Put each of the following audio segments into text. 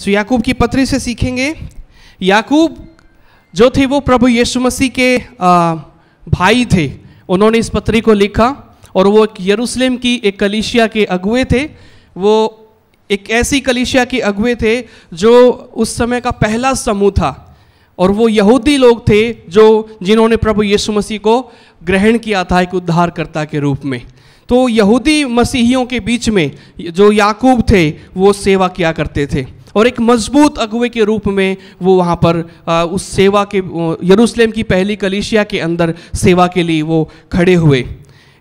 सो याकूब की पत्री से सीखेंगे याकूब जो थे वो प्रभु यीशु मसीह के भाई थे उन्होंने इस पत्री को लिखा और वो एक यरूशलेम की एक कलीसिया के अगुए थे वो एक ऐसी कलीसिया के अगुए थे जो उस समय का पहला समूह था और वो यहूदी लोग थे जो जिन्होंने प्रभु यीशु मसीह को ग्रहण किया था एक उद्धारकर्ता के रूप में तो यहूदी मसीहियों के बीच में जो याकूब थे वो सेवा किया करते थे और एक मजबूत अगुए के रूप में वो वहाँ पर आ, उस सेवा के यरूशलेम की पहली कलिशिया के अंदर सेवा के लिए वो खड़े हुए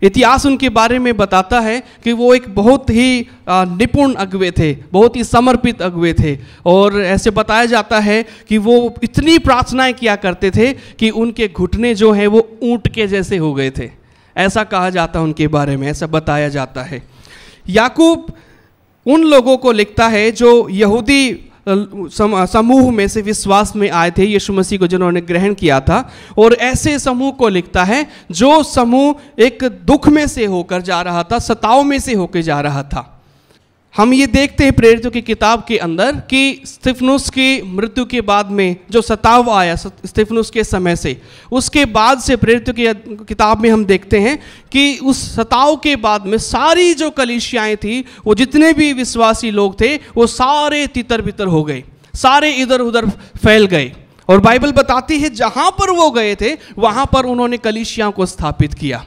इतिहास उनके बारे में बताता है कि वो एक बहुत ही निपुण अगुए थे बहुत ही समर्पित अगुए थे और ऐसे बताया जाता है कि वो इतनी प्रार्थनाएं किया करते थे कि उनके घुटने जो हैं वो ऊँट के जैसे हो गए थे ऐसा कहा जाता है उनके बारे में ऐसा बताया जाता है याकूब उन लोगों को लिखता है जो यहूदी समूह में से विश्वास में आए थे यीशु मसीह को जिन्होंने ग्रहण किया था और ऐसे समूह को लिखता है जो समूह एक दुख में से होकर जा रहा था सताव में से होकर जा रहा था हम ये देखते हैं प्रेरितों की किताब के अंदर कि स्टिफनुस की मृत्यु के बाद में जो सताव आया स्टिफनुस के समय से उसके बाद से प्रेरितों की किताब में हम देखते हैं कि उस सताव के बाद में सारी जो कलिशियाएँ थी वो जितने भी विश्वासी लोग थे वो सारे तितर बितर हो गए सारे इधर उधर फैल गए और बाइबल बताती है जहाँ पर वो गए थे वहाँ पर उन्होंने कलिशिया को स्थापित किया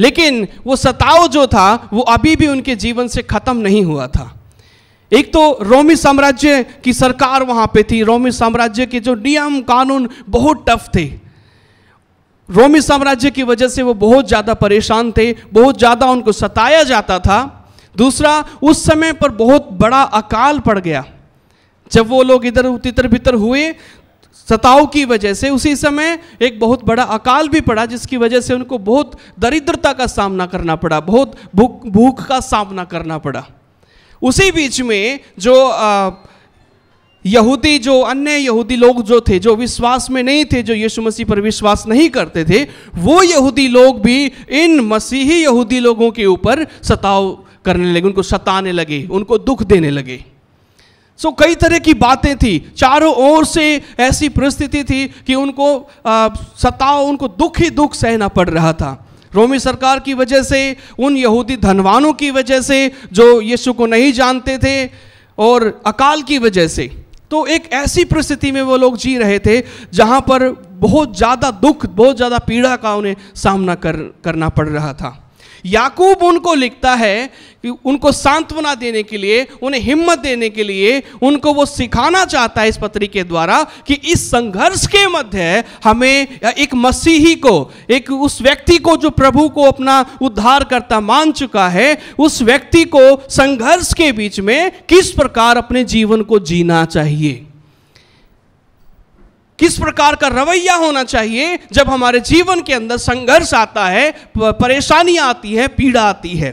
लेकिन वो सताव जो था वो अभी भी उनके जीवन से ख़त्म नहीं हुआ था एक तो रोमी साम्राज्य की सरकार वहां पे थी रोमी साम्राज्य के जो नियम कानून बहुत टफ थे रोमी साम्राज्य की वजह से वो बहुत ज़्यादा परेशान थे बहुत ज़्यादा उनको सताया जाता था दूसरा उस समय पर बहुत बड़ा अकाल पड़ गया जब वो लोग इधर तितर बितर हुए सताव की वजह से उसी समय एक बहुत बड़ा अकाल भी पड़ा जिसकी वजह से उनको बहुत दरिद्रता का सामना करना पड़ा बहुत भूख भूख का सामना करना पड़ा उसी बीच में जो आ, यहूदी जो अन्य यहूदी लोग जो थे जो विश्वास में नहीं थे जो यीशु मसीह पर विश्वास नहीं करते थे वो यहूदी लोग भी इन मसीही यहूदी लोगों के ऊपर सताव करने लगे उनको सताने लगे उनको दुख देने लगे सो so, कई तरह की बातें थी चारों ओर से ऐसी परिस्थिति थी कि उनको सताओ उनको दुख ही दुख सहना पड़ रहा था रोमी सरकार की वजह से उन यहूदी धनवानों की वजह से जो यीशु को नहीं जानते थे और अकाल की वजह से तो एक ऐसी परिस्थिति में वो लोग जी रहे थे जहाँ पर बहुत ज़्यादा दुख बहुत ज़्यादा पीड़ा का उन्हें सामना कर करना पड़ रहा था याकूब उनको लिखता है कि उनको सांत्वना देने के लिए उन्हें हिम्मत देने के लिए उनको वो सिखाना चाहता है इस पत्री के द्वारा कि इस संघर्ष के मध्य हमें एक मसीही को एक उस व्यक्ति को जो प्रभु को अपना उद्धार करता मान चुका है उस व्यक्ति को संघर्ष के बीच में किस प्रकार अपने जीवन को जीना चाहिए किस प्रकार का रवैया होना चाहिए जब हमारे जीवन के अंदर संघर्ष आता है परेशानी आती है पीड़ा आती है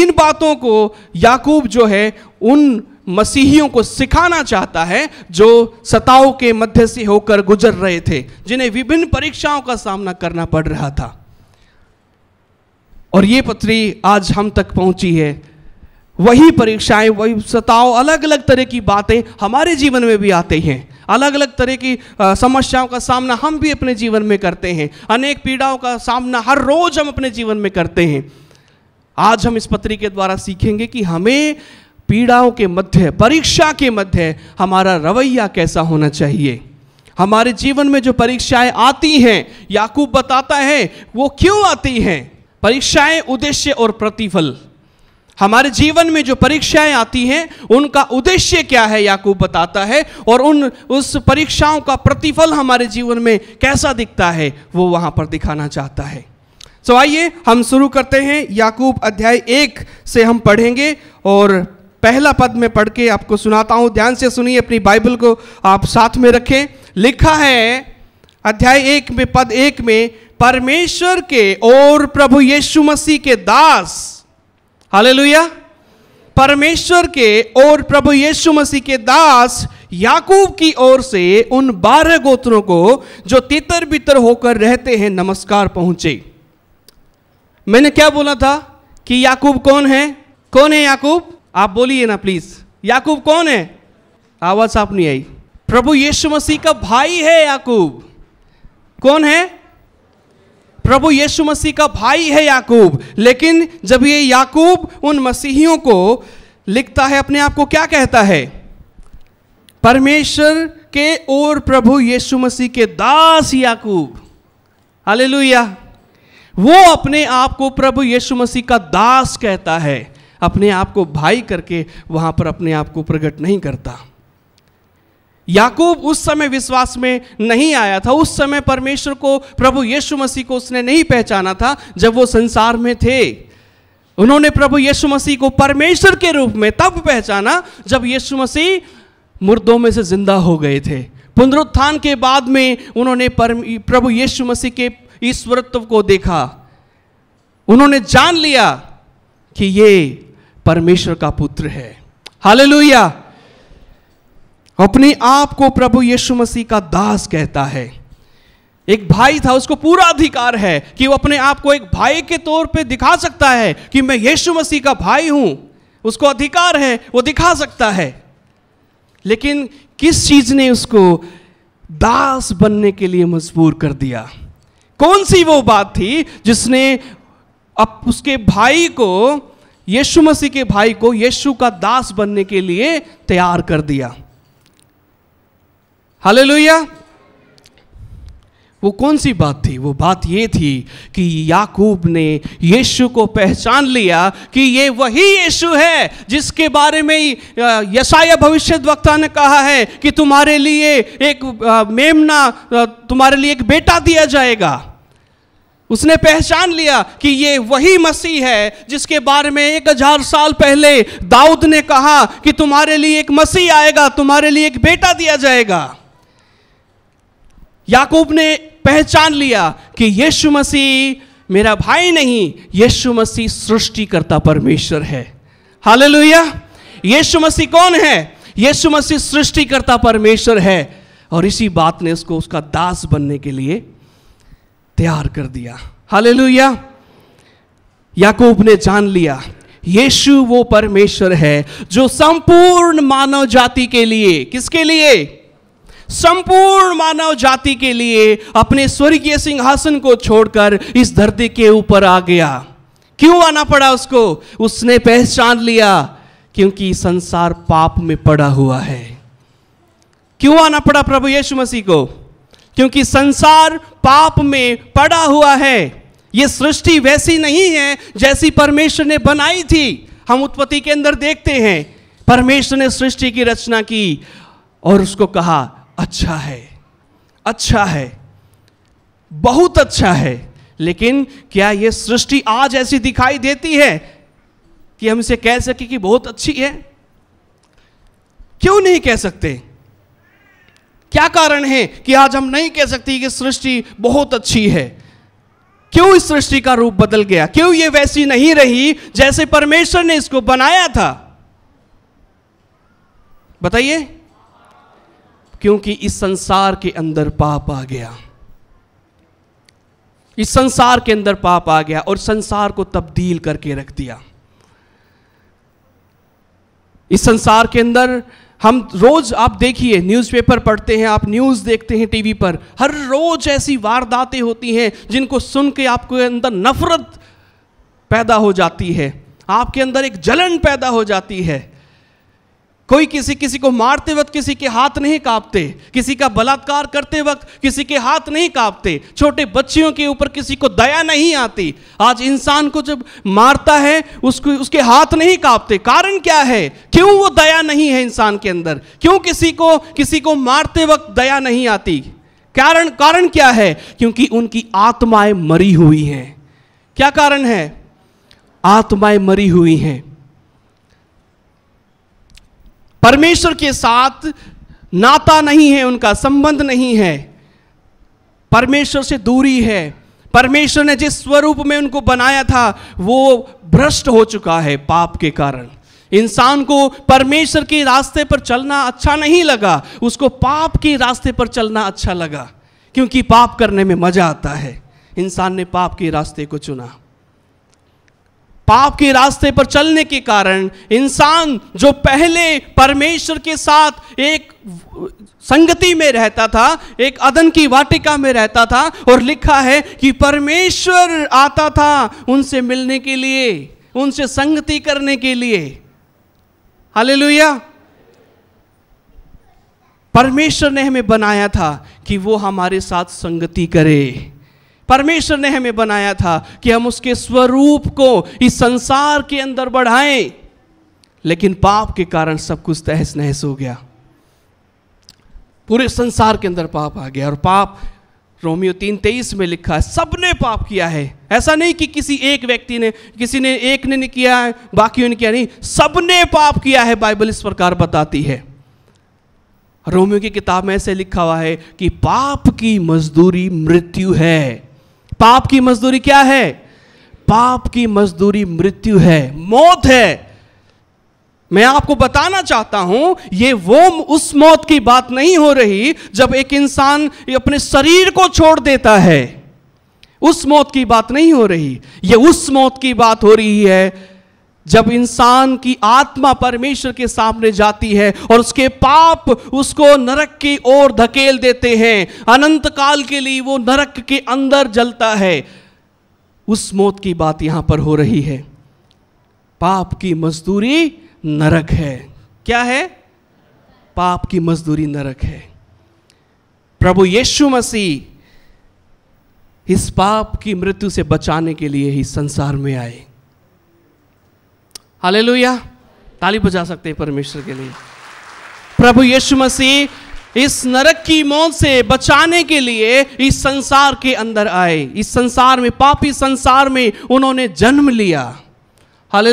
इन बातों को याकूब जो है उन मसीहियों को सिखाना चाहता है जो सताओं के मध्य से होकर गुजर रहे थे जिन्हें विभिन्न परीक्षाओं का सामना करना पड़ रहा था और ये पत्री आज हम तक पहुंची है वही परीक्षाएं वही सताओं अलग अलग तरह की बातें हमारे जीवन में भी आते हैं अलग अलग तरह की समस्याओं का सामना हम भी अपने जीवन में करते हैं अनेक पीड़ाओं का सामना हर रोज़ हम अपने जीवन में करते हैं आज हम इस पत्री के द्वारा सीखेंगे कि हमें पीड़ाओं के मध्य परीक्षा के मध्य हमारा रवैया कैसा होना चाहिए हमारे जीवन में जो परीक्षाएं आती हैं याकूब बताता है वो क्यों आती हैं परीक्षाएं उद्देश्य और प्रतिफल हमारे जीवन में जो परीक्षाएं आती हैं उनका उद्देश्य क्या है याकूब बताता है और उन उस परीक्षाओं का प्रतिफल हमारे जीवन में कैसा दिखता है वो वहाँ पर दिखाना चाहता है सो आइए हम शुरू करते हैं याकूब अध्याय एक से हम पढ़ेंगे और पहला पद में पढ़ के आपको सुनाता हूं ध्यान से सुनिए अपनी बाइबल को आप साथ में रखें लिखा है अध्याय एक में पद एक में परमेश्वर के और प्रभु यीशु मसीह के दास हालेलुया परमेश्वर के और प्रभु यीशु मसीह के दास याकूब की ओर से उन बारह गोत्रों को जो तितर बितर होकर रहते हैं नमस्कार पहुंचे मैंने क्या बोला था कि याकूब कौन है कौन है याकूब आप बोलिए ना प्लीज याकूब कौन है आवाज साफ नहीं आई प्रभु यीशु मसीह का भाई है याकूब कौन है प्रभु यीशु मसीह का भाई है याकूब लेकिन जब ये याकूब उन मसीहियों को लिखता है अपने आप को क्या कहता है परमेश्वर के और प्रभु यीशु मसीह के दास याकूब हालेलुया वो अपने आप को प्रभु यीशु मसीह का दास कहता है अपने आप को भाई करके वहां पर अपने आप को प्रकट नहीं करता याकूब उस समय विश्वास में नहीं आया था उस समय परमेश्वर को प्रभु यीशु मसीह को उसने नहीं पहचाना था जब वो संसार में थे उन्होंने प्रभु यीशु मसीह को परमेश्वर के रूप में तब पहचाना जब यीशु मसीह मुर्दों में से जिंदा हो गए थे पुनरुत्थान के बाद में उन्होंने प्रभु यीशु मसीह के ईश्वरत्व को देखा उन्होंने जान लिया कि ये परमेश्वर का पुत्र है हालेलुया अपने आप को प्रभु यीशु मसीह का दास कहता है एक भाई था उसको पूरा अधिकार है कि वो अपने आप को एक भाई के तौर पे दिखा सकता है कि मैं यीशु मसीह का भाई हूं उसको अधिकार है वो दिखा सकता है लेकिन किस चीज ने उसको दास बनने के लिए मजबूर कर दिया कौन सी वो बात थी जिसने अब उसके भाई को यीशु मसीह के भाई को यीशु का दास बनने के लिए तैयार कर दिया लोहिया वो कौन सी बात थी वो बात ये थी कि याकूब ने यीशु को पहचान लिया कि ये वही यीशु है जिसके बारे में यशाया भविष्य वक्ता ने कहा है कि तुम्हारे लिए एक मेमना तुम्हारे लिए एक बेटा दिया जाएगा उसने पहचान लिया कि ये वही मसीह है जिसके बारे में एक हजार साल पहले दाऊद ने कहा कि तुम्हारे लिए एक मसीह आएगा तुम्हारे लिए एक बेटा दिया जाएगा याकूब ने पहचान लिया कि यीशु मसीह मेरा भाई नहीं यीशु मसीह करता परमेश्वर है हालेलुया यीशु मसीह कौन है यीशु मसीह करता परमेश्वर है और इसी बात ने उसको उसका दास बनने के लिए तैयार कर दिया हालेलुया याकूब ने जान लिया यीशु वो परमेश्वर है जो संपूर्ण मानव जाति के लिए किसके लिए संपूर्ण मानव जाति के लिए अपने स्वर्गीय सिंहासन को छोड़कर इस धरती के ऊपर आ गया क्यों आना पड़ा उसको उसने पहचान लिया क्योंकि संसार पाप में पड़ा हुआ है क्यों आना पड़ा प्रभु यीशु मसीह को क्योंकि संसार पाप में पड़ा हुआ है यह सृष्टि वैसी नहीं है जैसी परमेश्वर ने बनाई थी हम उत्पत्ति के अंदर देखते हैं परमेश्वर ने सृष्टि की रचना की और उसको कहा अच्छा है अच्छा है बहुत अच्छा है लेकिन क्या यह सृष्टि आज ऐसी दिखाई देती है कि हम इसे कह सके कि बहुत अच्छी है क्यों नहीं कह सकते क्या कारण है कि आज हम नहीं कह सकते कि सृष्टि बहुत अच्छी है क्यों इस सृष्टि का रूप बदल गया क्यों ये वैसी नहीं रही जैसे परमेश्वर ने इसको बनाया था बताइए क्योंकि इस संसार के अंदर पाप आ गया इस संसार के अंदर पाप आ गया और संसार को तब्दील करके रख दिया इस संसार के अंदर हम रोज आप देखिए न्यूज़पेपर पढ़ते हैं आप न्यूज़ देखते हैं टीवी पर हर रोज ऐसी वारदातें होती हैं जिनको सुन के आपके अंदर नफरत पैदा हो जाती है आपके अंदर एक जलन पैदा हो जाती है कोई किसी किसी को मारते वक्त किसी के हाथ नहीं कांपते किसी का बलात्कार करते वक्त किसी के हाथ नहीं कांपते छोटे बच्चियों के ऊपर किसी को दया नहीं आती आज इंसान को जब मारता है उसको उसके हाथ नहीं कांपते कारण क्या है क्यों वो दया नहीं है इंसान के अंदर क्यों किसी को किसी को मारते वक्त दया नहीं आती कारण कारण क्या है क्योंकि उनकी आत्माएं मरी हुई हैं क्या कारण है आत्माएं मरी हुई हैं परमेश्वर के साथ नाता नहीं है उनका संबंध नहीं है परमेश्वर से दूरी है परमेश्वर ने जिस स्वरूप में उनको बनाया था वो भ्रष्ट हो चुका है पाप के कारण इंसान को परमेश्वर के रास्ते पर चलना अच्छा नहीं लगा उसको पाप के रास्ते पर चलना अच्छा लगा क्योंकि पाप करने में मज़ा आता है इंसान ने पाप के रास्ते को चुना पाप के रास्ते पर चलने के कारण इंसान जो पहले परमेश्वर के साथ एक संगति में रहता था एक अदन की वाटिका में रहता था और लिखा है कि परमेश्वर आता था उनसे मिलने के लिए उनसे संगति करने के लिए हालेलुया परमेश्वर ने हमें बनाया था कि वो हमारे साथ संगति करे परमेश्वर ने हमें बनाया था कि हम उसके स्वरूप को इस संसार के अंदर बढ़ाएं लेकिन पाप के कारण सब कुछ तहस नहस हो गया पूरे संसार के अंदर पाप आ गया और पाप रोमियो तीन तेईस में लिखा है सबने पाप किया है ऐसा नहीं कि किसी एक व्यक्ति ने किसी ने एक ने नहीं किया है बाकी ने किया नहीं सबने पाप किया है बाइबल इस प्रकार बताती है रोमियो की किताब में ऐसे लिखा हुआ है कि पाप की मजदूरी मृत्यु है पाप की मजदूरी क्या है पाप की मजदूरी मृत्यु है मौत है मैं आपको बताना चाहता हूं ये वो उस मौत की बात नहीं हो रही जब एक इंसान अपने शरीर को छोड़ देता है उस मौत की बात नहीं हो रही ये उस मौत की बात हो रही है जब इंसान की आत्मा परमेश्वर के सामने जाती है और उसके पाप उसको नरक की ओर धकेल देते हैं अनंत काल के लिए वो नरक के अंदर जलता है उस मौत की बात यहां पर हो रही है पाप की मजदूरी नरक है क्या है पाप की मजदूरी नरक है प्रभु यीशु मसीह इस पाप की मृत्यु से बचाने के लिए ही संसार में आए हाले ताली बजा सकते हैं परमेश्वर के लिए प्रभु यीशु मसीह इस नरक की मौत से बचाने के लिए इस संसार के अंदर आए इस संसार में पापी संसार में उन्होंने जन्म लिया हाले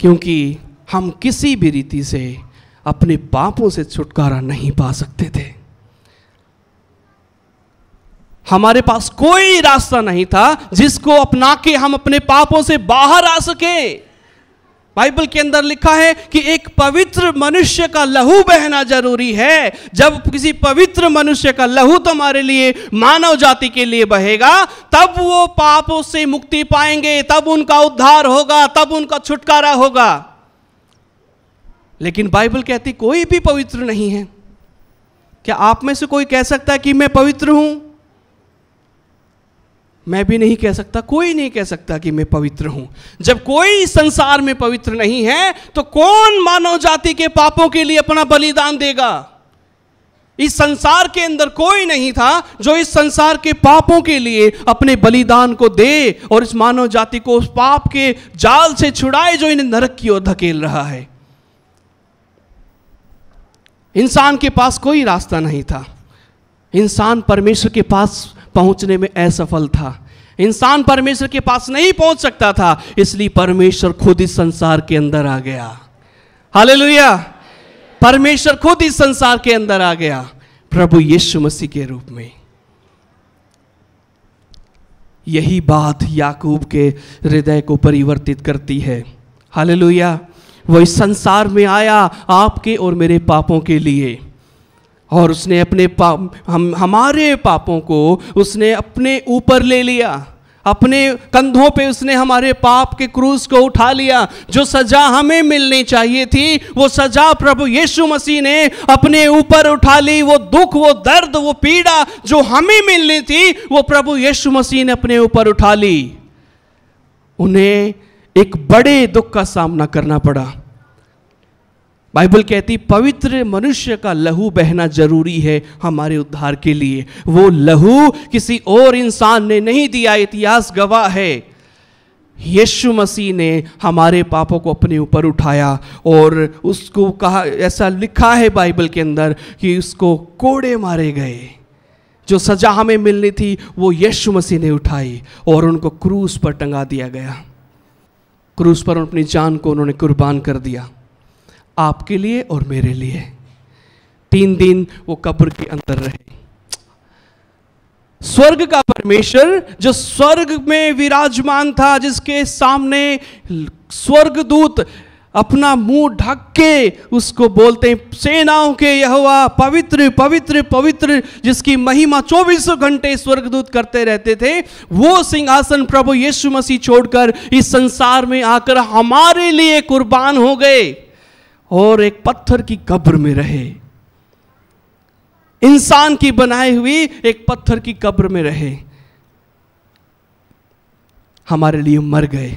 क्योंकि हम किसी भी रीति से अपने पापों से छुटकारा नहीं पा सकते थे हमारे पास कोई रास्ता नहीं था जिसको अपना के हम अपने पापों से बाहर आ सके बाइबल के अंदर लिखा है कि एक पवित्र मनुष्य का लहू बहना जरूरी है जब किसी पवित्र मनुष्य का लहू तुम्हारे लिए मानव जाति के लिए बहेगा तब वो पापों से मुक्ति पाएंगे तब उनका उद्धार होगा तब उनका छुटकारा होगा लेकिन बाइबल कहती कोई भी पवित्र नहीं है क्या आप में से कोई कह सकता है कि मैं पवित्र हूं मैं भी नहीं कह सकता कोई नहीं कह सकता कि मैं पवित्र हूं जब कोई संसार में पवित्र नहीं है तो कौन मानव जाति के पापों के लिए अपना बलिदान देगा इस संसार के अंदर कोई नहीं था जो इस संसार के पापों के लिए अपने बलिदान को दे और इस मानव जाति को उस पाप के जाल से छुड़ाए जो इन्हें नरक की ओर धकेल रहा है इंसान के पास कोई रास्ता नहीं था इंसान परमेश्वर के पास पहुंचने में असफल था इंसान परमेश्वर के पास नहीं पहुंच सकता था इसलिए परमेश्वर खुद इस संसार के अंदर आ गया हाल परमेश्वर खुद इस संसार के अंदर आ गया प्रभु यीशु मसीह के रूप में यही बात याकूब के हृदय को परिवर्तित करती है हाल वह इस संसार में आया आपके और मेरे पापों के लिए और उसने अपने पाप हम हमारे पापों को उसने अपने ऊपर ले लिया अपने कंधों पे उसने हमारे पाप के क्रूज को उठा लिया जो सजा हमें मिलनी चाहिए थी वो सजा प्रभु यीशु मसीह ने अपने ऊपर उठा ली वो दुख वो दर्द वो पीड़ा जो हमें मिलनी थी वो प्रभु यीशु मसीह ने अपने ऊपर उठा ली उन्हें एक बड़े दुख का सामना करना पड़ा बाइबल कहती पवित्र मनुष्य का लहू बहना जरूरी है हमारे उद्धार के लिए वो लहू किसी और इंसान ने नहीं दिया इतिहास गवाह है यीशु मसीह ने हमारे पापों को अपने ऊपर उठाया और उसको कहा ऐसा लिखा है बाइबल के अंदर कि उसको कोड़े मारे गए जो सजा हमें मिलनी थी वो यीशु मसीह ने उठाई और उनको क्रूस पर टंगा दिया गया क्रूस पर अपनी जान को उन्होंने कुर्बान कर दिया आपके लिए और मेरे लिए तीन दिन वो कब्र के अंदर रहे स्वर्ग का परमेश्वर जो स्वर्ग में विराजमान था जिसके सामने स्वर्गदूत अपना मुंह ढक के उसको बोलते हैं सेनाओं के यहवा पवित्र पवित्र पवित्र जिसकी महिमा चौबीसों घंटे स्वर्गदूत करते रहते थे वो सिंहासन प्रभु यीशु मसीह छोड़कर इस संसार में आकर हमारे लिए कुर्बान हो गए और एक पत्थर की कब्र में रहे इंसान की बनाई हुई एक पत्थर की कब्र में रहे हमारे लिए मर गए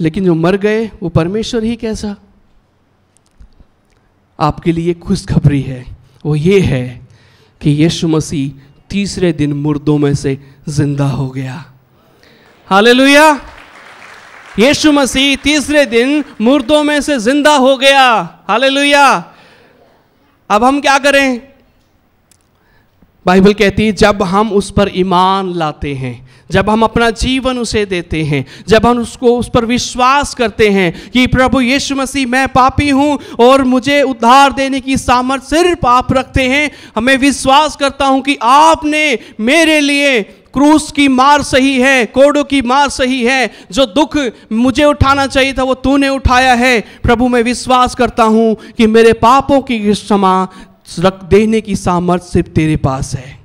लेकिन जो मर गए वो परमेश्वर ही कैसा आपके लिए खुशखबरी है वो ये है कि यीशु मसीह तीसरे दिन मुर्दों में से जिंदा हो गया हालेलुया यीशु मसीह तीसरे दिन मुर्दों में से जिंदा हो गया हाल अब हम क्या करें बाइबल कहती है जब हम उस पर ईमान लाते हैं जब हम अपना जीवन उसे देते हैं जब हम उसको उस पर विश्वास करते हैं कि प्रभु यीशु मसीह मैं पापी हूँ और मुझे उद्धार देने की सामर्थ सिर्फ आप रखते हैं हमें विश्वास करता हूँ कि आपने मेरे लिए क्रूस की मार सही है कोड़ों की मार सही है जो दुख मुझे उठाना चाहिए था वो तूने उठाया है प्रभु मैं विश्वास करता हूँ कि मेरे पापों की क्षमा रख देने की सामर्थ्य सिर्फ तेरे पास है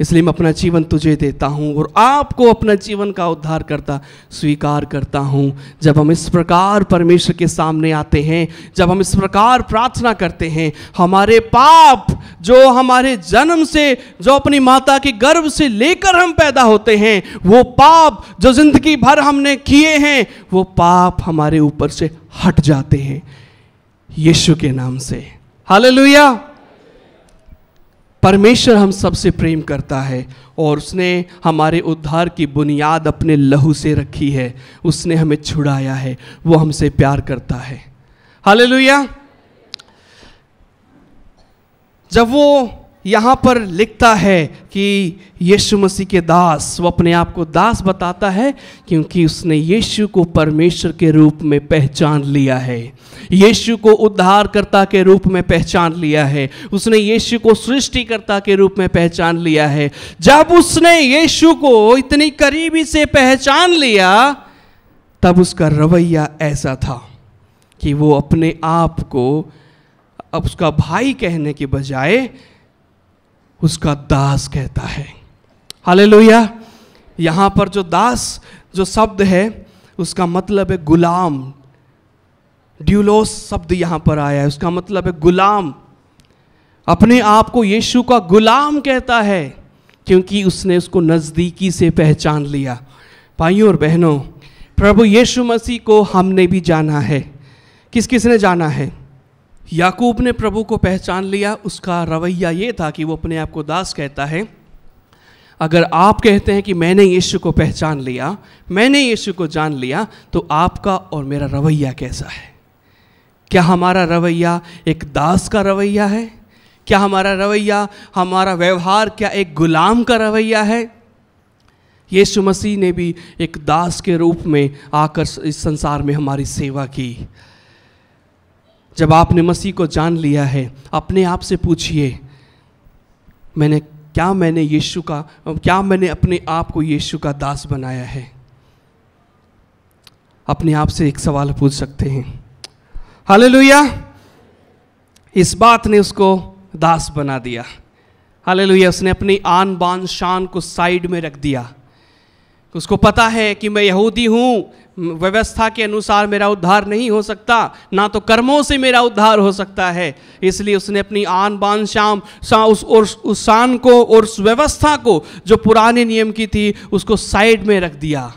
इसलिए मैं अपना जीवन तुझे देता हूँ और आपको अपना जीवन का उद्धार करता स्वीकार करता हूँ जब हम इस प्रकार परमेश्वर के सामने आते हैं जब हम इस प्रकार प्रार्थना करते हैं हमारे पाप जो हमारे जन्म से जो अपनी माता के गर्भ से लेकर हम पैदा होते हैं वो पाप जो ज़िंदगी भर हमने किए हैं वो पाप हमारे ऊपर से हट जाते हैं यीशु के नाम से हालेलुया परमेश्वर हम सबसे प्रेम करता है और उसने हमारे उद्धार की बुनियाद अपने लहू से रखी है उसने हमें छुड़ाया है वो हमसे प्यार करता है हाल जब वो यहाँ पर लिखता है कि यीशु मसीह के दास वो अपने आप को दास बताता है क्योंकि उसने यीशु को परमेश्वर के रूप में पहचान लिया है यीशु को उद्धारकर्ता के रूप में पहचान लिया है उसने यीशु को सृष्टिकर्ता के रूप में पहचान लिया है जब उसने यीशु को इतनी करीबी से पहचान लिया तब उसका रवैया ऐसा था कि वो अपने आप को अब उसका भाई कहने के बजाय उसका दास कहता है लोहिया यहाँ पर जो दास जो शब्द है उसका मतलब है गुलाम ड्यूलोस शब्द यहाँ पर आया है उसका मतलब है गुलाम अपने आप को यीशु का गुलाम कहता है क्योंकि उसने उसको नज़दीकी से पहचान लिया भाइयों और बहनों प्रभु यीशु मसीह को हमने भी जाना है किस किसने जाना है याकूब ने प्रभु को पहचान लिया उसका रवैया ये था कि वो अपने आप को दास कहता है अगर आप कहते हैं कि मैंने यीशु को पहचान लिया मैंने यीशु को जान लिया तो आपका और मेरा रवैया कैसा है क्या हमारा रवैया एक दास का रवैया है क्या हमारा रवैया हमारा व्यवहार क्या एक गुलाम का रवैया है यीशु मसीह ने भी एक दास के रूप में आकर इस संसार में हमारी सेवा की जब आपने मसीह को जान लिया है अपने आप से पूछिए मैंने क्या मैंने यीशु का क्या मैंने अपने आप को यीशु का दास बनाया है अपने आप से एक सवाल पूछ सकते हैं लोहिया इस बात ने उसको दास बना दिया हाल लोहिया उसने अपनी आन बान शान को साइड में रख दिया उसको पता है कि मैं यहूदी हूँ व्यवस्था के अनुसार मेरा उद्धार नहीं हो सकता ना तो कर्मों से मेरा उद्धार हो सकता है इसलिए उसने अपनी आन बान शाम शा, उस और उस शान को और उस व्यवस्था को जो पुराने नियम की थी उसको साइड में रख दिया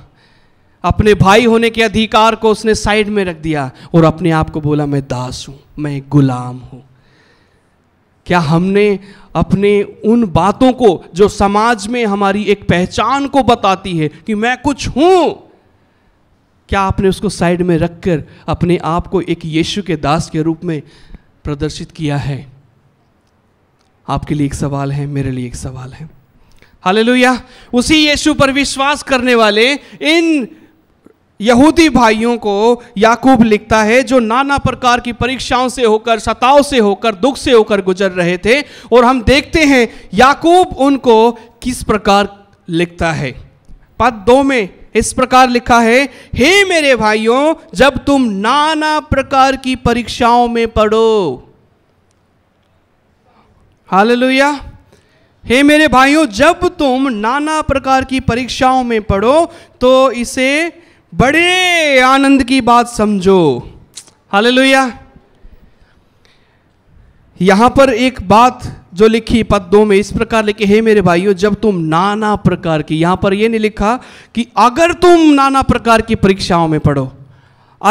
अपने भाई होने के अधिकार को उसने साइड में रख दिया और अपने आप को बोला मैं दास हूँ मैं गुलाम हूँ क्या हमने अपने उन बातों को जो समाज में हमारी एक पहचान को बताती है कि मैं कुछ हूँ क्या आपने उसको साइड में रखकर अपने आप को एक यीशु के दास के रूप में प्रदर्शित किया है आपके लिए एक सवाल है मेरे लिए एक सवाल है हाल उसी यीशु पर विश्वास करने वाले इन यहूदी भाइयों को याकूब लिखता है जो नाना प्रकार की परीक्षाओं से होकर सताव से होकर दुख से होकर गुजर रहे थे और हम देखते हैं याकूब उनको किस प्रकार लिखता है पद दो में इस प्रकार लिखा है हे मेरे भाइयों जब तुम नाना प्रकार की परीक्षाओं में पढ़ो हालेलुया हे मेरे भाइयों जब तुम नाना प्रकार की परीक्षाओं में पढ़ो तो इसे बड़े आनंद की बात समझो हालेलुया यहां पर एक बात जो लिखी पद दो में इस प्रकार लिखे हे मेरे भाइयों जब तुम नाना प्रकार की यहाँ पर यह नहीं लिखा कि अगर तुम नाना प्रकार की परीक्षाओं में पढ़ो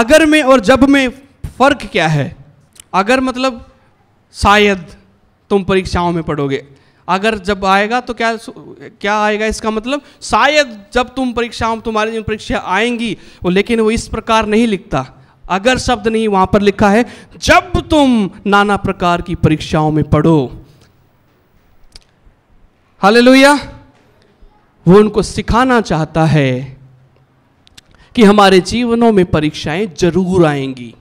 अगर में और जब में फ़र्क क्या है अगर मतलब शायद तुम परीक्षाओं में पढ़ोगे अगर जब आएगा तो क्या क्या आएगा इसका मतलब शायद जब तुम परीक्षाओं तुम्हारी जिन परीक्षा आएंगी वो लेकिन वो इस प्रकार नहीं लिखता अगर शब्द नहीं वहाँ पर लिखा है जब तुम नाना प्रकार की परीक्षाओं में पढ़ो लोहिया वो उनको सिखाना चाहता है कि हमारे जीवनों में परीक्षाएं जरूर आएंगी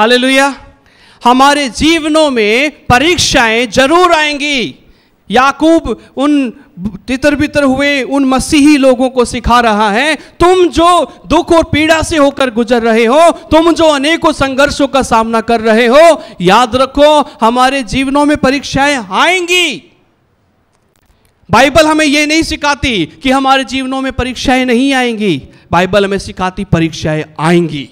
लोहिया हमारे जीवनों में परीक्षाएं जरूर आएंगी याकूब उन तितर बितर हुए उन मसीही लोगों को सिखा रहा है तुम जो दुख और पीड़ा से होकर गुजर रहे हो तुम जो अनेकों संघर्षों का सामना कर रहे हो याद रखो हमारे जीवनों में परीक्षाएं आएंगी बाइबल हमें यह नहीं सिखाती कि हमारे जीवनों में परीक्षाएं नहीं आएंगी बाइबल हमें सिखाती परीक्षाएं आएंगी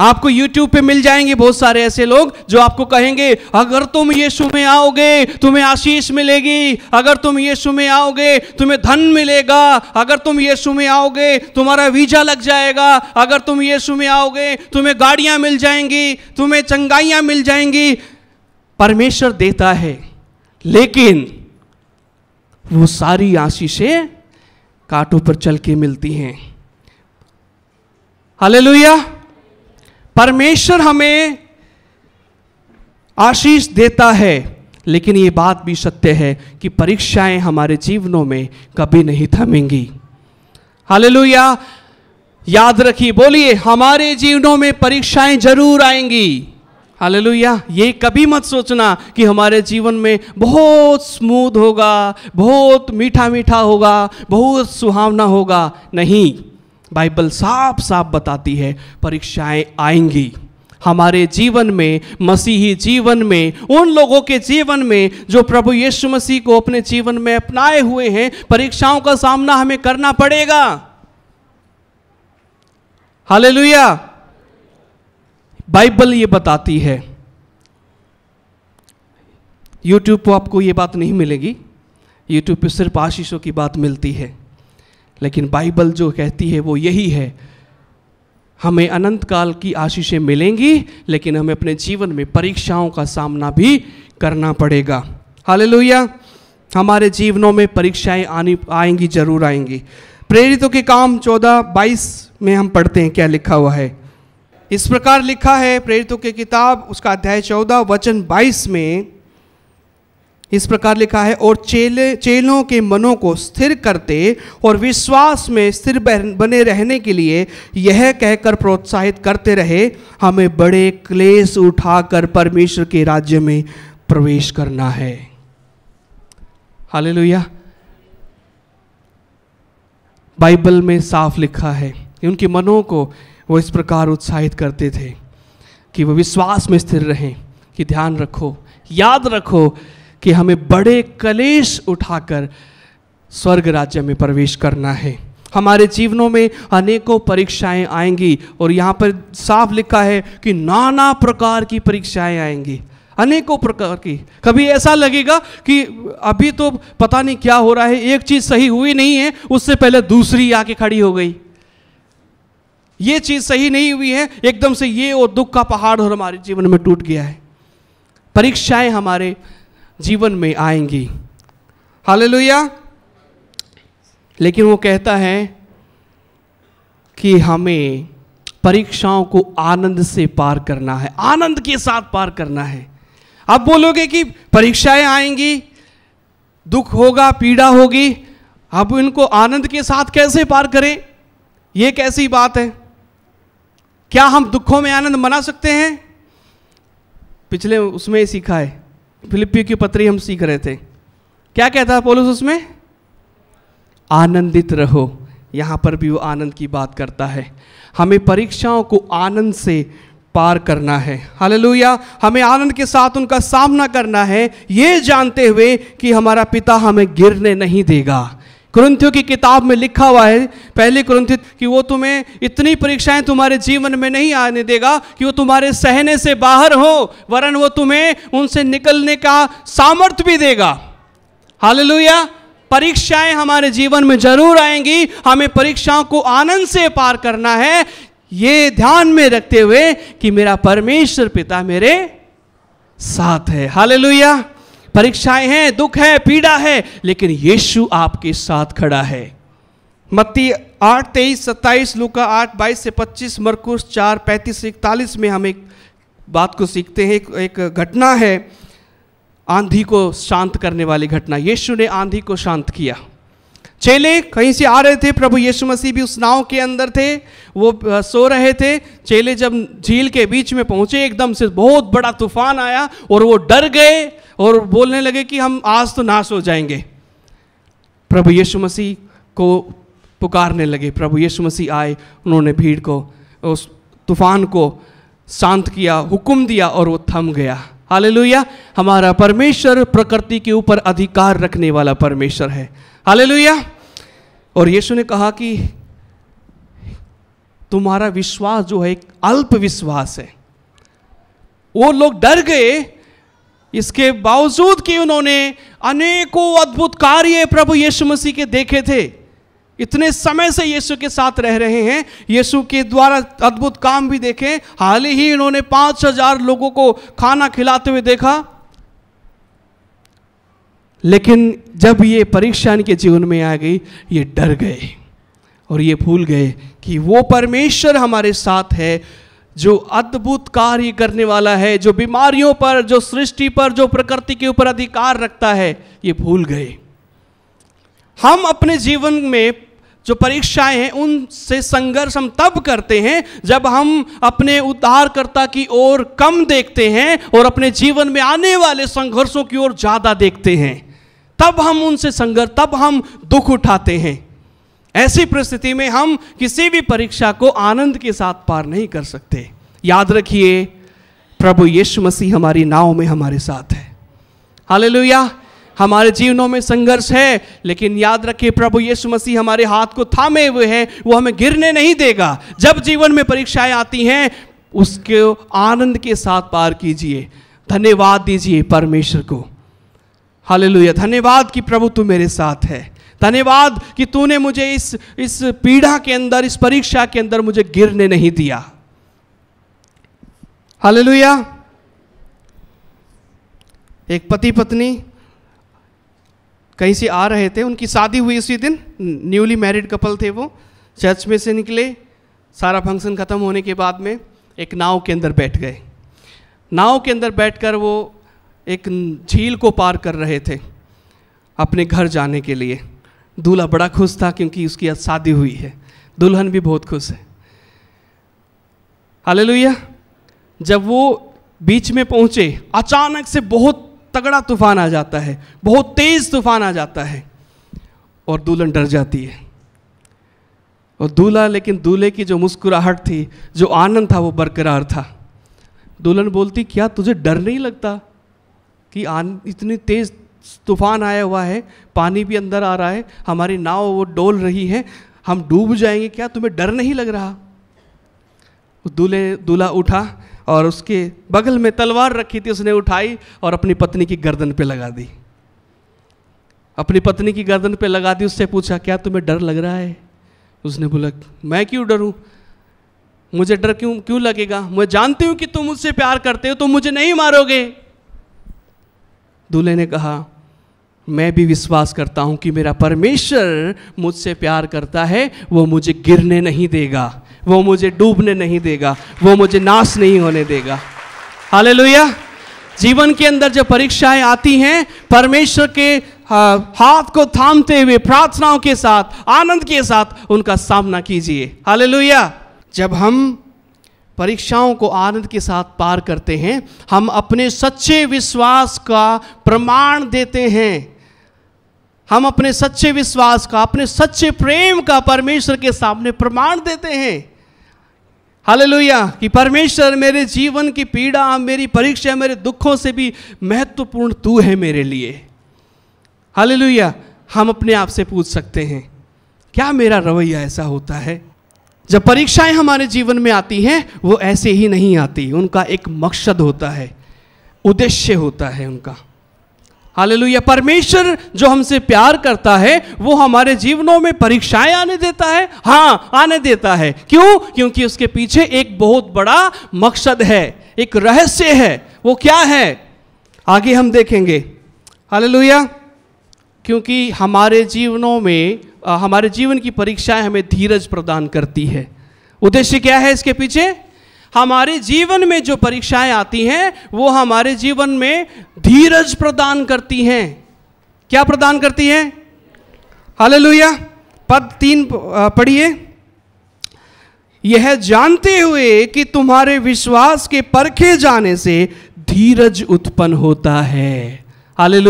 आपको YouTube पे मिल जाएंगे बहुत सारे ऐसे लोग जो आपको कहेंगे अगर तुम यीशु में आओगे तुम्हें आशीष मिलेगी अगर तुम यीशु में आओगे तुम्हें धन मिलेगा अगर तुम यीशु में आओगे तुम्हारा वीजा लग जाएगा अगर तुम यीशु में आओगे तुम्हें गाड़ियां मिल जाएंगी तुम्हें चंगाइयां मिल जाएंगी परमेश्वर देता है लेकिन वो सारी आशीषें कांटों पर चल के मिलती हैं हाले परमेश्वर हमें आशीष देता है लेकिन ये बात भी सत्य है कि परीक्षाएं हमारे जीवनों में कभी नहीं थमेंगी हाले याद रखिए बोलिए हमारे जीवनों में परीक्षाएं जरूर आएंगी हालेलुया ये कभी मत सोचना कि हमारे जीवन में बहुत स्मूथ होगा बहुत मीठा मीठा होगा बहुत सुहावना होगा नहीं बाइबल साफ साफ बताती है परीक्षाएं आएंगी हमारे जीवन में मसीही जीवन में उन लोगों के जीवन में जो प्रभु यीशु मसीह को अपने जीवन में अपनाए हुए हैं परीक्षाओं का सामना हमें करना पड़ेगा हालेलुया बाइबल ये बताती है यूट्यूब पर आपको ये बात नहीं मिलेगी यूट्यूब पर सिर्फ आशीषों की बात मिलती है लेकिन बाइबल जो कहती है वो यही है हमें अनंत काल की आशीषें मिलेंगी लेकिन हमें अपने जीवन में परीक्षाओं का सामना भी करना पड़ेगा लोहिया हमारे जीवनों में परीक्षाएं आनी आएंगी जरूर आएंगी प्रेरितों के काम चौदह बाईस में हम पढ़ते हैं क्या लिखा हुआ है इस प्रकार लिखा है प्रेरितों की किताब उसका अध्याय चौदह वचन बाईस में इस प्रकार लिखा है और चेले चेलों के मनों को स्थिर करते और विश्वास में स्थिर बने रहने के लिए यह कहकर प्रोत्साहित करते रहे हमें बड़े क्लेश उठाकर परमेश्वर के राज्य में प्रवेश करना है हाल बाइबल में साफ लिखा है उनके मनों को वो इस प्रकार उत्साहित करते थे कि वो विश्वास में स्थिर रहें कि ध्यान रखो याद रखो कि हमें बड़े कलेश उठाकर स्वर्ग राज्य में प्रवेश करना है हमारे जीवनों में अनेकों परीक्षाएं आएंगी और यहाँ पर साफ लिखा है कि नाना प्रकार की परीक्षाएं आएंगी अनेकों प्रकार की कभी ऐसा लगेगा कि अभी तो पता नहीं क्या हो रहा है एक चीज़ सही हुई नहीं है उससे पहले दूसरी आके खड़ी हो गई ये चीज़ सही नहीं हुई है एकदम से ये और दुख का पहाड़ और हमारे जीवन में टूट गया है परीक्षाएं हमारे जीवन में आएंगी हाल लेकिन वो कहता है कि हमें परीक्षाओं को आनंद से पार करना है आनंद के साथ पार करना है आप बोलोगे कि परीक्षाएं आएंगी दुख होगा पीड़ा होगी आप इनको आनंद के साथ कैसे पार करें यह कैसी बात है क्या हम दुखों में आनंद मना सकते हैं पिछले उसमें सीखा है फिलिपियो की पत्री हम सीख रहे थे क्या कहता है पोलिस उसमें आनंदित रहो यहाँ पर भी वो आनंद की बात करता है हमें परीक्षाओं को आनंद से पार करना है हालेलुया हमें आनंद के साथ उनका सामना करना है ये जानते हुए कि हमारा पिता हमें गिरने नहीं देगा क्रंथियों की किताब में लिखा हुआ है पहले क्रंथ कि वो तुम्हें इतनी परीक्षाएं तुम्हारे जीवन में नहीं आने देगा कि वो तुम्हारे सहने से बाहर हो वरन वो तुम्हें उनसे निकलने का सामर्थ्य भी देगा हाल परीक्षाएं हमारे जीवन में जरूर आएंगी हमें परीक्षाओं को आनंद से पार करना है ये ध्यान में रखते हुए कि मेरा परमेश्वर पिता मेरे साथ है हाल परीक्षाएं हैं दुख है पीड़ा है लेकिन यीशु आपके साथ खड़ा है मत्ती आठ तेईस सत्ताईस लुका आठ बाईस से पच्चीस मरकुश चार पैंतीस से इकतालीस में हम एक बात को सीखते हैं एक घटना है आंधी को शांत करने वाली घटना यीशु ने आंधी को शांत किया चेले कहीं से आ रहे थे प्रभु यीशु मसीह भी उस नाव के अंदर थे वो सो रहे थे चेले जब झील के बीच में पहुंचे एकदम से बहुत बड़ा तूफान आया और वो डर गए और बोलने लगे कि हम आज तो नाश हो जाएंगे प्रभु यीशु मसीह को पुकारने लगे प्रभु यीशु मसीह आए उन्होंने भीड़ को उस तूफान को शांत किया हुक्म दिया और वो थम गया हालेलुया हमारा परमेश्वर प्रकृति के ऊपर अधिकार रखने वाला परमेश्वर है हालेलुया और यीशु ने कहा कि तुम्हारा विश्वास जो है एक अल्प विश्वास है वो लोग डर गए इसके बावजूद कि उन्होंने अनेकों अद्भुत कार्य प्रभु यीशु मसीह के देखे थे इतने समय से यीशु के साथ रह रहे हैं यीशु के द्वारा अद्भुत काम भी देखे हाल ही इन्होंने पांच हजार लोगों को खाना खिलाते हुए देखा लेकिन जब ये परीक्षा इनके जीवन में आ गई ये डर गए और ये भूल गए कि वो परमेश्वर हमारे साथ है जो अद्भुत कार्य करने वाला है जो बीमारियों पर जो सृष्टि पर जो प्रकृति के ऊपर अधिकार रखता है ये भूल गए हम अपने जीवन में जो परीक्षाएं हैं उनसे संघर्ष हम तब करते हैं जब हम अपने उद्धारकर्ता की ओर कम देखते हैं और अपने जीवन में आने वाले संघर्षों की ओर ज़्यादा देखते हैं तब हम उनसे संघर्ष तब हम दुख उठाते हैं ऐसी परिस्थिति में हम किसी भी परीक्षा को आनंद के साथ पार नहीं कर सकते याद रखिए प्रभु यीशु मसीह हमारी नाव में हमारे साथ है हालेलुया हमारे जीवनों में संघर्ष है लेकिन याद रखिए प्रभु यीशु मसीह हमारे हाथ को थामे हुए हैं वो हमें गिरने नहीं देगा जब जीवन में परीक्षाएं आती हैं उसके आनंद के साथ पार कीजिए धन्यवाद दीजिए परमेश्वर को हालेलुया धन्यवाद कि प्रभु तू मेरे साथ है धन्यवाद कि तूने मुझे इस इस पीड़ा के अंदर इस परीक्षा के अंदर मुझे गिरने नहीं दिया हालेलुया एक पति पत्नी कहीं से आ रहे थे उनकी शादी हुई उसी दिन न्यूली मैरिड कपल थे वो चर्च में से निकले सारा फंक्शन ख़त्म होने के बाद में एक नाव के अंदर बैठ गए नाव के अंदर बैठकर वो एक झील को पार कर रहे थे अपने घर जाने के लिए दूल्हा बड़ा खुश था क्योंकि उसकी शादी हुई है दुल्हन भी बहुत खुश है हाल जब वो बीच में पहुंचे अचानक से बहुत तगड़ा तूफान आ जाता है बहुत तेज तूफान आ जाता है और दुल्हन डर जाती है और दूल्हा लेकिन दूल्हे की जो मुस्कुराहट थी जो आनंद था वो बरकरार था दुल्हन बोलती क्या तुझे डर नहीं लगता कि आन इतनी तेज़ तूफान आया हुआ है पानी भी अंदर आ रहा है हमारी नाव वो डोल रही है हम डूब जाएंगे क्या तुम्हें डर नहीं लग रहा तो दूल्हे दूल्हा उठा और उसके बगल में तलवार रखी थी उसने उठाई और अपनी पत्नी की गर्दन पे लगा दी अपनी पत्नी की गर्दन पे लगा दी उससे पूछा क्या तुम्हें डर लग रहा है उसने बोला मैं क्यों डरूं मुझे डर क्यों क्यों लगेगा मैं जानती हूं कि तुम मुझसे प्यार करते हो तुम मुझे नहीं मारोगे दूल्हे ने कहा मैं भी विश्वास करता हूं कि मेरा परमेश्वर मुझसे प्यार करता है वो मुझे गिरने नहीं देगा वो मुझे डूबने नहीं देगा वो मुझे नाश नहीं होने देगा हाले जीवन के अंदर जब परीक्षाएं आती हैं परमेश्वर के हाथ को थामते हुए प्रार्थनाओं के साथ आनंद के साथ उनका सामना कीजिए हाले जब हम परीक्षाओं को आनंद के साथ पार करते हैं हम अपने सच्चे विश्वास का प्रमाण देते हैं हम अपने सच्चे विश्वास का अपने सच्चे प्रेम का परमेश्वर के सामने प्रमाण देते हैं लोहिया कि परमेश्वर मेरे जीवन की पीड़ा मेरी परीक्षा मेरे दुखों से भी महत्वपूर्ण तू है मेरे लिए हालेलुया हम अपने आप से पूछ सकते हैं क्या मेरा रवैया ऐसा होता है जब परीक्षाएं हमारे जीवन में आती हैं वो ऐसे ही नहीं आती उनका एक मकसद होता है उद्देश्य होता है उनका हालेलुया परमेश्वर जो हमसे प्यार करता है वो हमारे जीवनों में परीक्षाएं आने देता है हाँ आने देता है क्यों क्योंकि उसके पीछे एक बहुत बड़ा मकसद है एक रहस्य है वो क्या है आगे हम देखेंगे हालेलुया क्योंकि हमारे जीवनों में हमारे जीवन की परीक्षाएं हमें धीरज प्रदान करती है उद्देश्य क्या है इसके पीछे हमारे जीवन में जो परीक्षाएं आती हैं वो हमारे जीवन में धीरज प्रदान करती हैं क्या प्रदान करती हैं हाल पद तीन पढ़िए यह जानते हुए कि तुम्हारे विश्वास के परखे जाने से धीरज उत्पन्न होता है हाल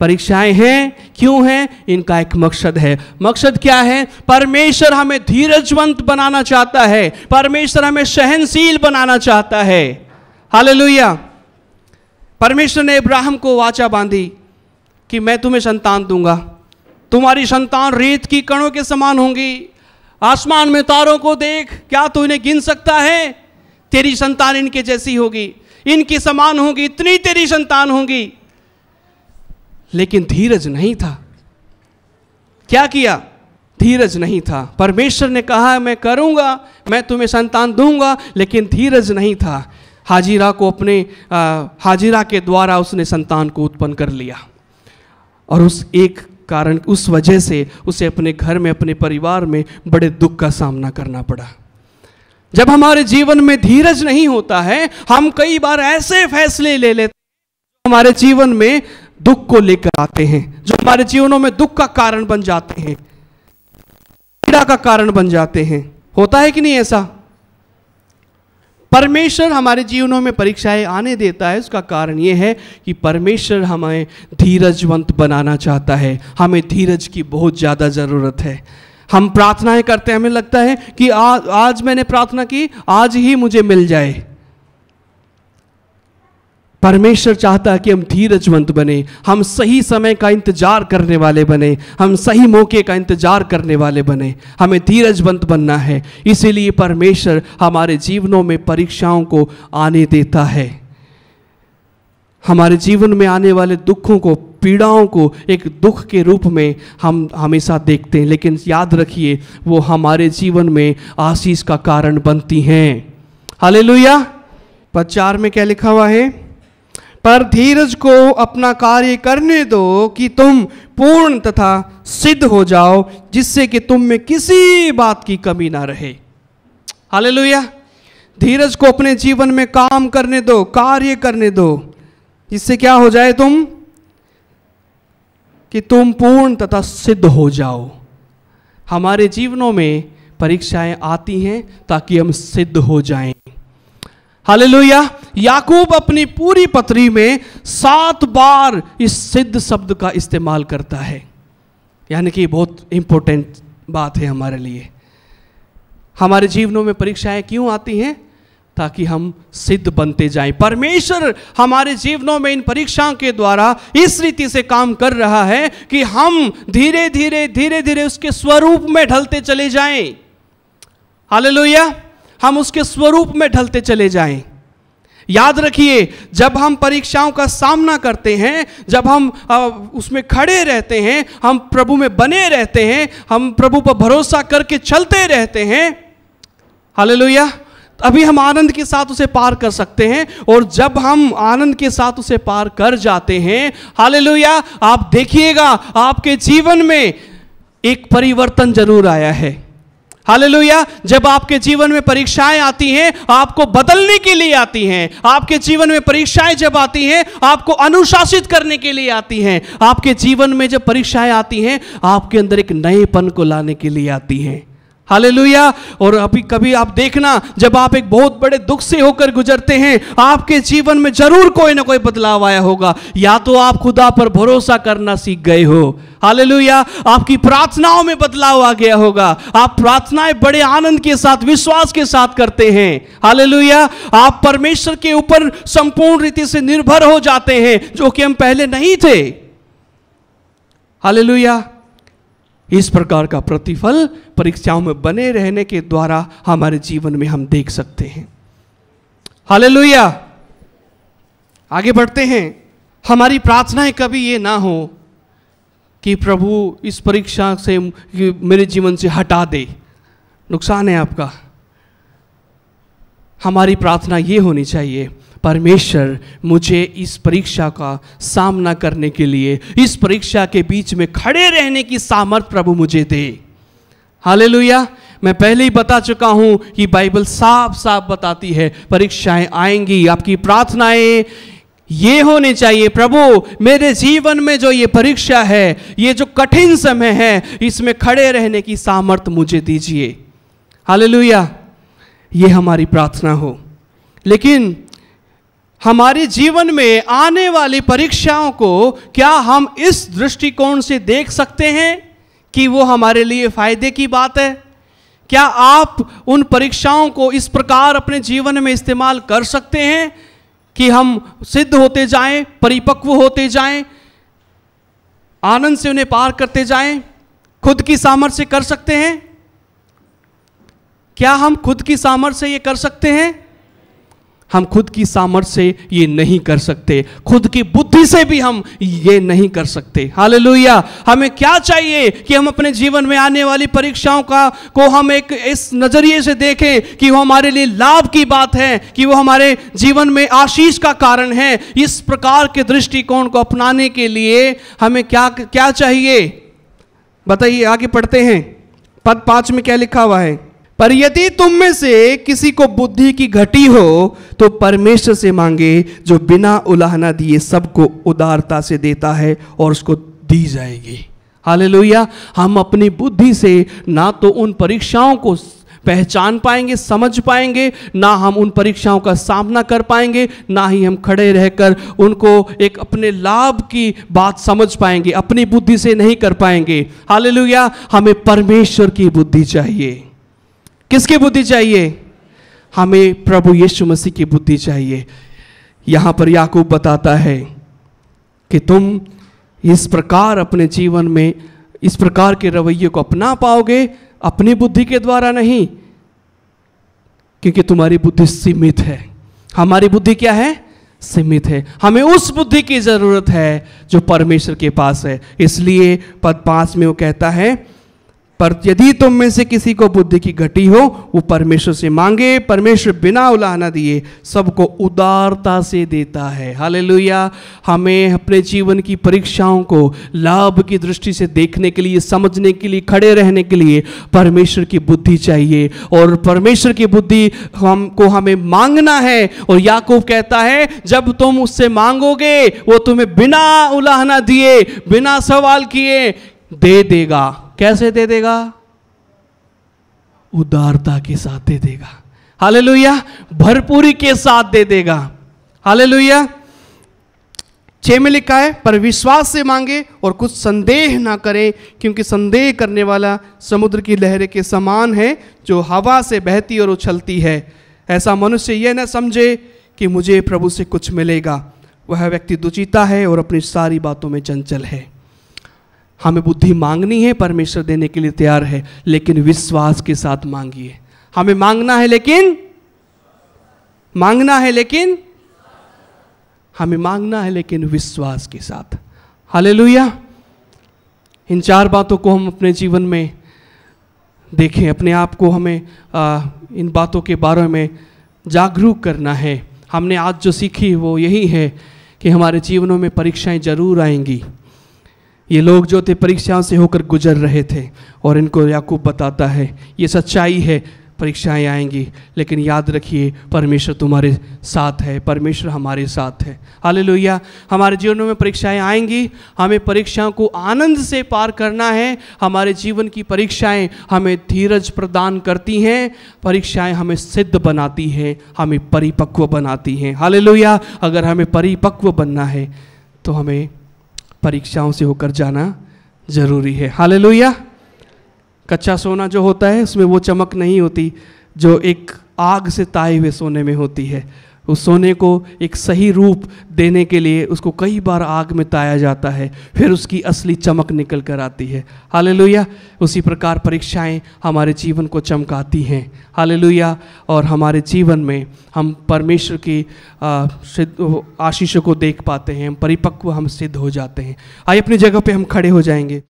परीक्षाएं हैं क्यों हैं इनका एक मकसद है मकसद क्या है परमेश्वर हमें धीरजवंत बनाना चाहता है परमेश्वर हमें सहनशील बनाना चाहता है हालेलुया परमेश्वर ने इब्राहिम को वाचा बांधी कि मैं तुम्हें संतान दूंगा तुम्हारी संतान रेत की कणों के समान होंगी आसमान में तारों को देख क्या तू इन्हें गिन सकता है तेरी संतान इनके जैसी होगी इनकी समान होगी इतनी तेरी संतान होगी लेकिन धीरज नहीं था क्या किया धीरज नहीं था परमेश्वर ने कहा मैं करूंगा मैं तुम्हें संतान दूंगा लेकिन धीरज नहीं था हाजिरा को अपने आ, हाजिरा के द्वारा उसने संतान को उत्पन्न कर लिया और उस एक कारण उस वजह से उसे अपने घर में अपने परिवार में बड़े दुख का सामना करना पड़ा जब हमारे जीवन में धीरज नहीं होता है हम कई बार ऐसे फैसले ले लेते हमारे जीवन में दुख को लेकर आते हैं जो हमारे जीवनों में दुख का कारण बन जाते हैं पीड़ा का कारण बन जाते हैं होता है कि नहीं ऐसा परमेश्वर हमारे जीवनों में परीक्षाएं आने देता है उसका कारण यह है कि परमेश्वर हमें धीरजवंत बनाना चाहता है हमें धीरज की बहुत ज़्यादा ज़रूरत है हम प्रार्थनाएं करते हैं हमें लगता है कि आ, आज मैंने प्रार्थना की आज ही मुझे मिल जाए परमेश्वर चाहता है कि हम धीरजवंत बने हम सही समय का इंतजार करने वाले बने हम सही मौके का इंतजार करने वाले बने हमें धीरजवंत बनना है इसीलिए परमेश्वर हमारे जीवनों में परीक्षाओं को आने देता है हमारे जीवन में आने वाले दुखों को पीड़ाओं को एक दुख के रूप में हम हमेशा देखते हैं लेकिन याद रखिए वो हमारे जीवन में आशीष का कारण बनती हैं हाले पर चार में क्या लिखा हुआ है पर धीरज को अपना कार्य करने दो कि तुम पूर्ण तथा सिद्ध हो जाओ जिससे कि तुम में किसी बात की कमी ना रहे हाल धीरज को अपने जीवन में काम करने दो कार्य करने दो जिससे क्या हो जाए तुम कि तुम पूर्ण तथा सिद्ध हो जाओ हमारे जीवनों में परीक्षाएं आती हैं ताकि हम सिद्ध हो जाएं हालेलुया याकूब अपनी पूरी पत्री में सात बार इस सिद्ध शब्द का इस्तेमाल करता है यानी कि बहुत इंपॉर्टेंट बात है हमारे लिए हमारे जीवनों में परीक्षाएं क्यों आती हैं ताकि हम सिद्ध बनते जाएं परमेश्वर हमारे जीवनों में इन परीक्षाओं के द्वारा इस रीति से काम कर रहा है कि हम धीरे धीरे धीरे धीरे उसके स्वरूप में ढलते चले जाएं हालेलुया हम उसके स्वरूप में ढलते चले जाएं याद रखिए जब हम परीक्षाओं का सामना करते हैं जब हम उसमें खड़े रहते हैं हम प्रभु में बने रहते हैं हम प्रभु पर भरोसा करके चलते रहते हैं हाल लोहिया अभी हम आनंद के साथ उसे पार कर सकते हैं और जब हम आनंद के साथ उसे पार कर जाते हैं हाल आप देखिएगा आपके जीवन में एक परिवर्तन जरूर आया है हालेलुया जब आपके जीवन में परीक्षाएं आती हैं आपको बदलने के लिए आती हैं आपके जीवन में परीक्षाएं जब आती हैं आपको अनुशासित करने के लिए आती हैं आपके जीवन में जब परीक्षाएं आती हैं आपके अंदर एक नएपन को लाने के लिए आती हैं हालेलुया और अभी कभी आप देखना जब आप एक बहुत बड़े दुख से होकर गुजरते हैं आपके जीवन में जरूर कोई ना कोई बदलाव आया होगा या तो आप खुदा पर भरोसा करना सीख गए हो हालेलुया आपकी प्रार्थनाओं में बदलाव आ गया होगा आप प्रार्थनाएं बड़े आनंद के साथ विश्वास के साथ करते हैं हालेलुया आप परमेश्वर के ऊपर संपूर्ण रीति से निर्भर हो जाते हैं जो कि हम पहले नहीं थे हालेलुया इस प्रकार का प्रतिफल परीक्षाओं में बने रहने के द्वारा हमारे जीवन में हम देख सकते हैं हालेलुया आगे बढ़ते हैं हमारी प्रार्थनाएं कभी ये ना हो कि प्रभु इस परीक्षा से मेरे जीवन से हटा दे नुकसान है आपका हमारी प्रार्थना ये होनी चाहिए परमेश्वर मुझे इस परीक्षा का सामना करने के लिए इस परीक्षा के बीच में खड़े रहने की सामर्थ प्रभु मुझे दे हाले मैं पहले ही बता चुका हूं कि बाइबल साफ साफ बताती है परीक्षाएं आएंगी आपकी प्रार्थनाएं ये होने चाहिए प्रभु मेरे जीवन में जो ये परीक्षा है ये जो कठिन समय है इसमें खड़े रहने की सामर्थ मुझे दीजिए लुया ये हमारी प्रार्थना हो लेकिन हमारे जीवन में आने वाली परीक्षाओं को क्या हम इस दृष्टिकोण से देख सकते हैं कि वो हमारे लिए फायदे की बात है क्या आप उन परीक्षाओं को इस प्रकार अपने जीवन में इस्तेमाल कर सकते हैं कि हम सिद्ध होते जाएं परिपक्व होते जाएं आनंद से उन्हें पार करते जाएं खुद की सामर्थ्य कर सकते हैं क्या हम खुद की सामर्थ्य से ये कर सकते हैं हम खुद की सामर्थ्य से ये नहीं कर सकते खुद की बुद्धि से भी हम ये नहीं कर सकते हाल हमें क्या चाहिए कि हम अपने जीवन में आने वाली परीक्षाओं का को हम एक इस नज़रिए से देखें कि वो हमारे लिए लाभ की बात है कि वो हमारे जीवन में आशीष का कारण है इस प्रकार के दृष्टिकोण को अपनाने के लिए हमें क्या क्या चाहिए बताइए आगे पढ़ते हैं पद पांच में क्या लिखा हुआ है पर यदि तुम में से किसी को बुद्धि की घटी हो तो परमेश्वर से मांगे जो बिना उलाहना दिए सबको उदारता से देता है और उसको दी जाएगी हालेलुया हम अपनी बुद्धि से ना तो उन परीक्षाओं को पहचान पाएंगे समझ पाएंगे ना हम उन परीक्षाओं का सामना कर पाएंगे ना ही हम खड़े रहकर उनको एक अपने लाभ की बात समझ पाएंगे अपनी बुद्धि से नहीं कर पाएंगे हालेलुया हमें परमेश्वर की बुद्धि चाहिए किसकी बुद्धि चाहिए हमें प्रभु यीशु मसीह की बुद्धि चाहिए यहां पर याकूब बताता है कि तुम इस प्रकार अपने जीवन में इस प्रकार के रवैये को अपना पाओगे अपनी बुद्धि के द्वारा नहीं क्योंकि तुम्हारी बुद्धि सीमित है हमारी बुद्धि क्या है सीमित है हमें उस बुद्धि की ज़रूरत है जो परमेश्वर के पास है इसलिए पद पांच में वो कहता है पर यदि तुम में से किसी को बुद्धि की घटी हो वो परमेश्वर से मांगे परमेश्वर बिना उलाहना दिए सबको उदारता से देता है हालेलुया हमें अपने जीवन की परीक्षाओं को लाभ की दृष्टि से देखने के लिए समझने के लिए खड़े रहने के लिए परमेश्वर की बुद्धि चाहिए और परमेश्वर की बुद्धि हम को हमें मांगना है और याकूब कहता है जब तुम उससे मांगोगे वो तुम्हें बिना उलाहना दिए बिना सवाल किए दे देगा कैसे दे देगा उदारता के साथ दे देगा हाले भरपूरी के साथ दे देगा हाले छे में लिखा है पर विश्वास से मांगे और कुछ संदेह ना करें क्योंकि संदेह करने वाला समुद्र की लहरें के समान है जो हवा से बहती और उछलती है ऐसा मनुष्य यह ना समझे कि मुझे प्रभु से कुछ मिलेगा वह व्यक्ति दुचिता है और अपनी सारी बातों में चंचल है हमें बुद्धि मांगनी है परमेश्वर देने के लिए तैयार है लेकिन विश्वास के साथ मांगिए हमें मांगना है लेकिन मांगना है लेकिन हमें मांगना है लेकिन विश्वास के साथ हाले इन चार बातों को हम अपने जीवन में देखें अपने आप को हमें आ, इन बातों के बारे में जागरूक करना है हमने आज जो सीखी वो यही है कि हमारे जीवनों में परीक्षाएं जरूर आएंगी ये लोग जो थे परीक्षाओं से होकर गुजर रहे थे और इनको याकूब बताता है ये सच्चाई है परीक्षाएं आएंगी लेकिन याद रखिए परमेश्वर तुम्हारे साथ है परमेश्वर हमारे साथ है हाल लोहिया हमारे जीवन में परीक्षाएं आएंगी हमें परीक्षाओं को आनंद से पार करना है हमारे जीवन की परीक्षाएं हमें धीरज प्रदान करती हैं परीक्षाएं हमें सिद्ध बनाती हैं हमें परिपक्व बनाती हैं हाल अगर हमें परिपक्व बनना है तो हमें परीक्षाओं से होकर जाना जरूरी है हाल कच्चा सोना जो होता है उसमें वो चमक नहीं होती जो एक आग से ताए हुए सोने में होती है उस सोने को एक सही रूप देने के लिए उसको कई बार आग में ताया जाता है फिर उसकी असली चमक निकल कर आती है हाल उसी प्रकार परीक्षाएं हमारे जीवन को चमकाती हैं हाल और हमारे जीवन में हम परमेश्वर की आशीषों को देख पाते हैं हम परिपक्व हम सिद्ध हो जाते हैं आइए अपनी जगह पे हम खड़े हो जाएंगे